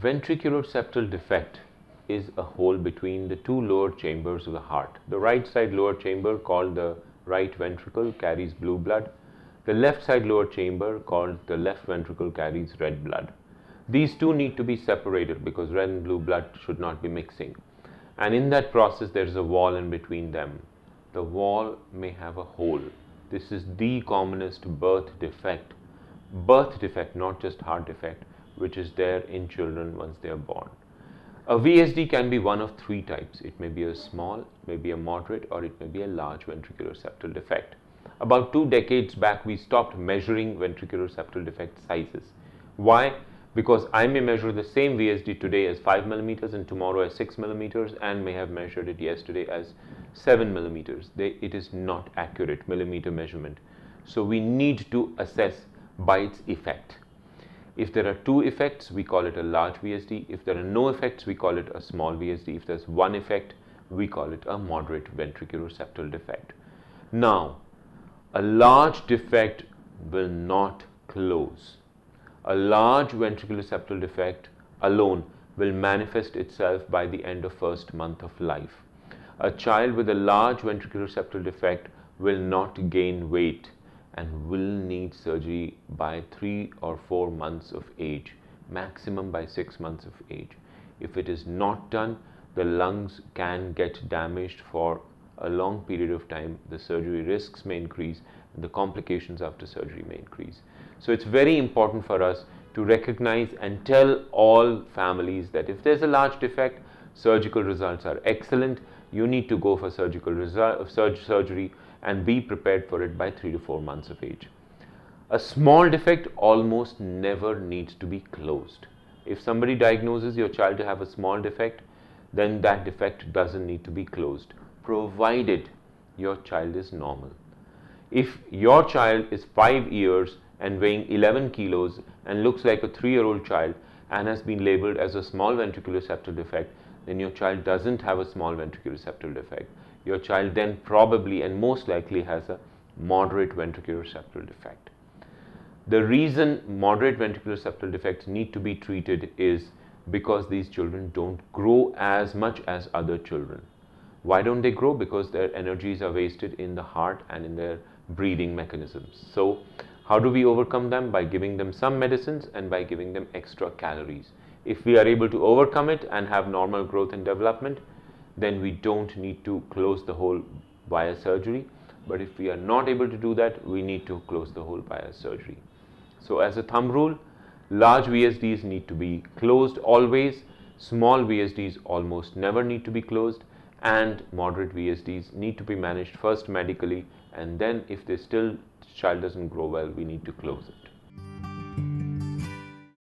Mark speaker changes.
Speaker 1: Ventricular septal defect is a hole between the two lower chambers of the heart. The right side lower chamber called the right ventricle carries blue blood. The left side lower chamber called the left ventricle carries red blood. These two need to be separated because red and blue blood should not be mixing. And in that process there is a wall in between them. The wall may have a hole. This is the commonest birth defect. Birth defect, not just heart defect which is there in children once they are born. A VSD can be one of three types. It may be a small, may be a moderate, or it may be a large ventricular septal defect. About two decades back, we stopped measuring ventricular septal defect sizes. Why? Because I may measure the same VSD today as 5 millimeters and tomorrow as 6 millimeters and may have measured it yesterday as 7 millimeters. They, it is not accurate millimeter measurement. So we need to assess by its effect. If there are two effects, we call it a large VSD. If there are no effects, we call it a small VSD. If there's one effect, we call it a moderate ventricular septal defect. Now, a large defect will not close. A large ventricular septal defect alone will manifest itself by the end of first month of life. A child with a large ventricular septal defect will not gain weight and will need surgery by 3 or 4 months of age, maximum by 6 months of age. If it is not done, the lungs can get damaged for a long period of time. The surgery risks may increase, the complications after surgery may increase. So it's very important for us to recognize and tell all families that if there's a large defect, surgical results are excellent. You need to go for surgical surgery and be prepared for it by 3 to 4 months of age. A small defect almost never needs to be closed. If somebody diagnoses your child to have a small defect, then that defect doesn't need to be closed, provided your child is normal. If your child is 5 years and weighing 11 kilos and looks like a 3-year-old child and has been labeled as a small ventricular septal defect, then your child doesn't have a small ventricular septal defect your child then probably and most likely has a moderate ventricular septal defect. The reason moderate ventricular septal defects need to be treated is because these children don't grow as much as other children. Why don't they grow? Because their energies are wasted in the heart and in their breathing mechanisms. So how do we overcome them? By giving them some medicines and by giving them extra calories. If we are able to overcome it and have normal growth and development, then we don't need to close the hole via surgery. But if we are not able to do that, we need to close the hole via surgery. So as a thumb rule, large VSDs need to be closed always, small VSDs almost never need to be closed and moderate VSDs need to be managed first medically and then if they still child doesn't grow well, we need to close it.